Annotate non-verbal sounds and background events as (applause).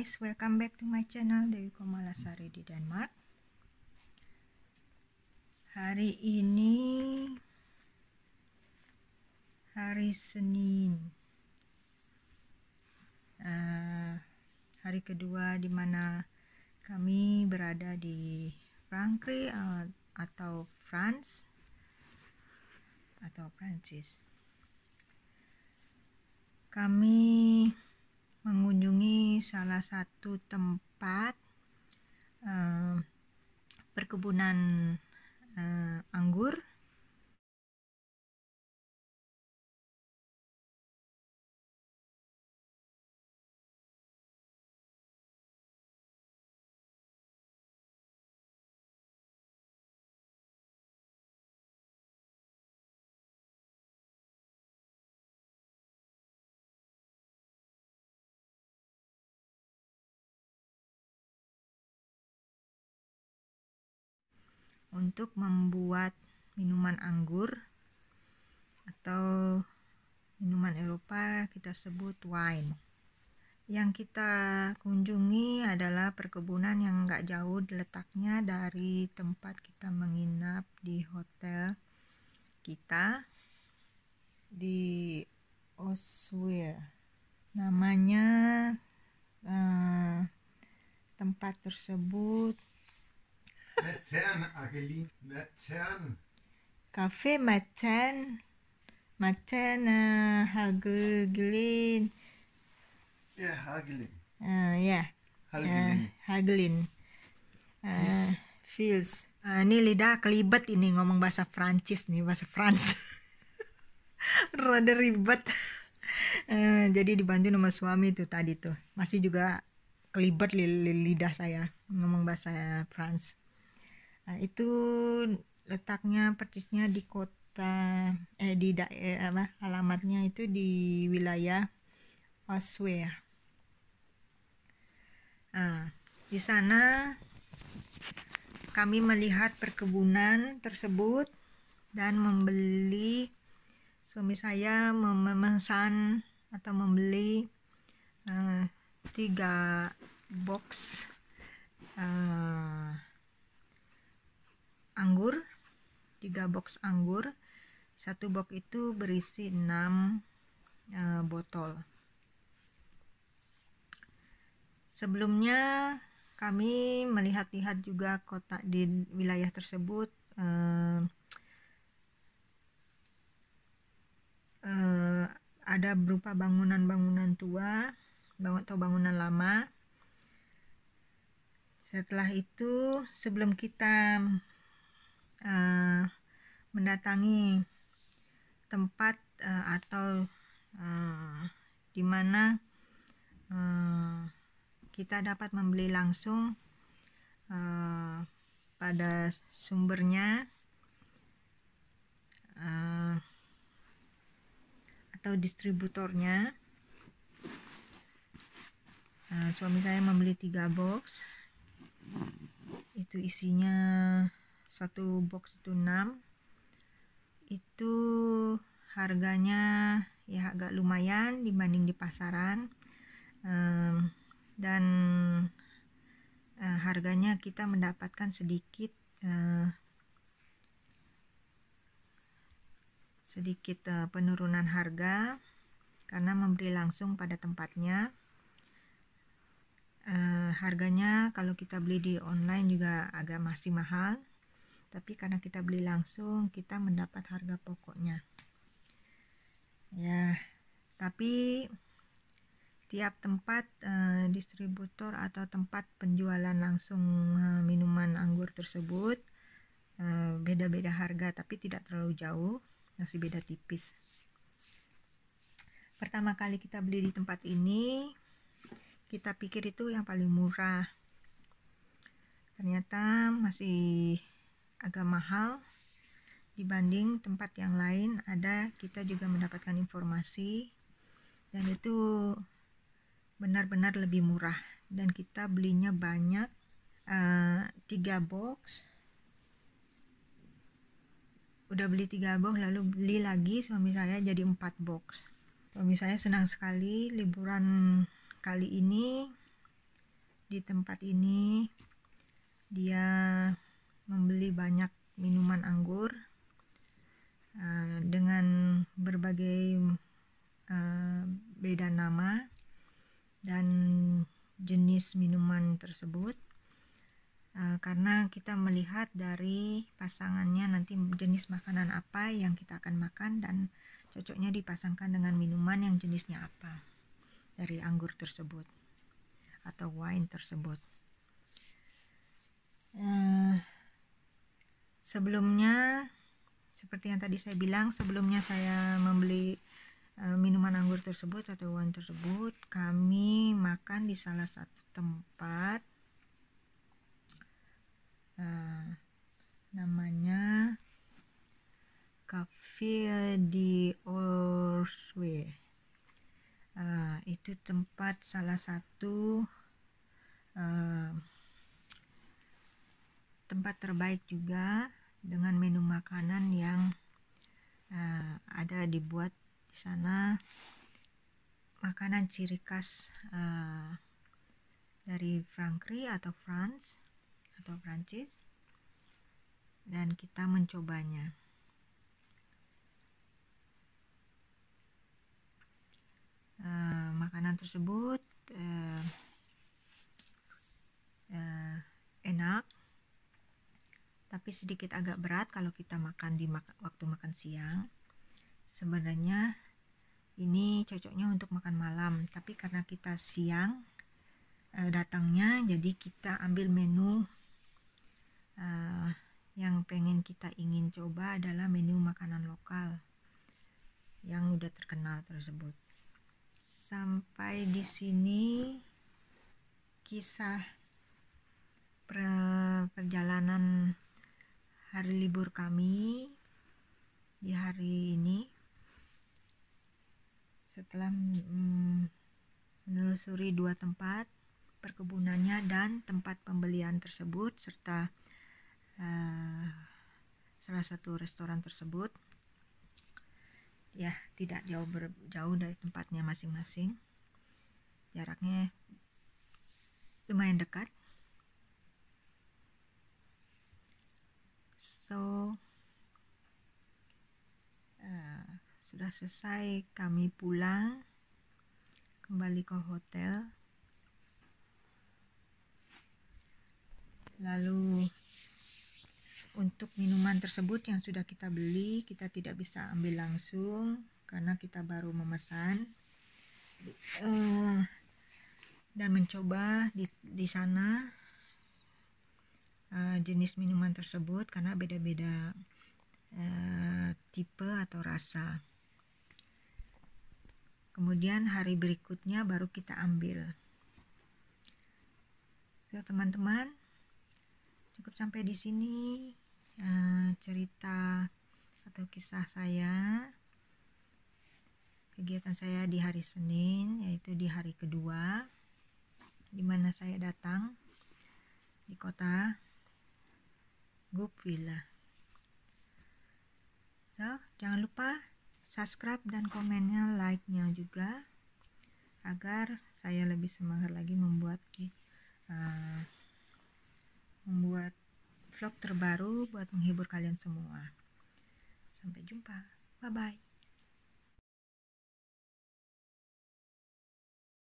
guys, welcome back to my channel Dewi Komalasari di Denmark Hari ini Hari Senin uh, Hari kedua dimana kami berada di Frankri uh, ah, atau France atau Prancis kami mengunjungi salah satu tempat uh, perkebunan eh, untuk membuat minuman anggur atau minuman Eropa kita sebut wine. Yang kita kunjungi adalah perkebunan yang nggak jauh letaknya dari tempat kita menginap di hotel kita di Oswir. Namanya eh, tempat tersebut Materne, Matern. Kafe Matern. Matern uh, Hagelin. Yeah ya. Hagelin. Uh, eh, Yeah Hagelin. Uh, Hagelin. Uh, feels. Uh, eh, ini lidah kelibet ini ngomong bahasa Prancis nih, bahasa Frans. (laughs) Rada ribet. Uh, jadi dibantu sama suami tuh tadi tuh. Masih juga kelibet li lidah saya ngomong bahasa France. Nah, itu letaknya persisnya di kota eh di daerah eh, alamatnya itu di wilayah Oswea. Nah, di sana kami melihat perkebunan tersebut dan membeli suami saya memesan atau membeli uh, tiga box uh, anggur 3 box anggur satu box itu berisi 6 e, eh, botol sebelumnya kami melihat-lihat juga kota di wilayah tersebut e, e, ada berupa bangunan-bangunan tua atau bangunan lama setelah itu sebelum kita Eh, mendatangi tempat uh, atau uh, di mana uh, kita dapat membeli langsung uh, pada sumbernya uh, atau distributornya uh, suami saya membeli tiga box itu isinya satu box itu 6 itu harganya ya agak lumayan dibanding di pasaran um, dan uh, harganya kita mendapatkan sedikit uh, sedikit uh, penurunan harga karena memberi langsung pada tempatnya uh, harganya kalau kita beli di online juga agak masih mahal tapi karena kita beli langsung kita mendapat harga pokoknya ya tapi tiap tempat e, distributor atau tempat penjualan langsung e, minuman anggur tersebut eh, beda-beda harga tapi tidak terlalu jauh masih beda tipis pertama kali kita beli di tempat ini kita pikir itu yang paling murah ternyata masih agak mahal dibanding tempat yang lain ada kita juga mendapatkan informasi dan itu benar-benar lebih murah dan kita belinya banyak eh, tiga box udah beli tiga box lalu beli lagi suami saya jadi empat box suami saya senang sekali liburan kali ini di tempat ini dia membeli banyak minuman anggur eh, dengan berbagai eh, beda nama dan jenis minuman tersebut eh, karena kita melihat dari pasangannya nanti jenis makanan apa yang kita akan makan dan cocoknya dipasangkan dengan minuman yang jenisnya apa dari anggur tersebut atau wine tersebut sebelumnya seperti yang tadi saya bilang sebelumnya saya membeli e, minuman anggur tersebut atau wine tersebut kami makan di salah satu tempat e, namanya Cafe di Orswe uh, itu tempat salah satu uh, tempat terbaik juga dengan menu makanan yang uh, ada dibuat di sana makanan ciri khas uh, dari Frankri atau France atau Prancis dan kita mencobanya uh, makanan tersebut uh, tapi sedikit agak berat kalau kita makan di mak waktu makan siang sebenarnya ini cocoknya untuk makan malam tapi karena kita siang e, datangnya jadi kita ambil menu e, yang pengen kita ingin coba adalah menu makanan lokal yang udah terkenal tersebut sampai di sini kisah perjalanan hari libur kami di hari ini setelah mm, menelusuri dua tempat perkebunannya dan tempat pembelian tersebut serta uh, salah satu restoran tersebut ya tidak jauh ber, jauh dari tempatnya masing-masing jaraknya lumayan dekat so uh, sudah selesai kami pulang kembali ke hotel lalu untuk minuman tersebut yang sudah kita beli kita tidak bisa ambil langsung karena kita baru memesan uh, dan mencoba di, di sana Eh, jenis minuman tersebut karena beda-beda e, tipe atau rasa. Kemudian hari berikutnya baru kita ambil. So teman-teman, cukup sampai di sini e, cerita atau kisah saya kegiatan saya di hari Senin yaitu di hari kedua di mana saya datang di kota Gup Villa. So, jangan lupa subscribe dan komennya, like-nya juga agar saya lebih semangat lagi membuat uh, membuat vlog terbaru buat menghibur kalian semua. Sampai jumpa. Bye bye.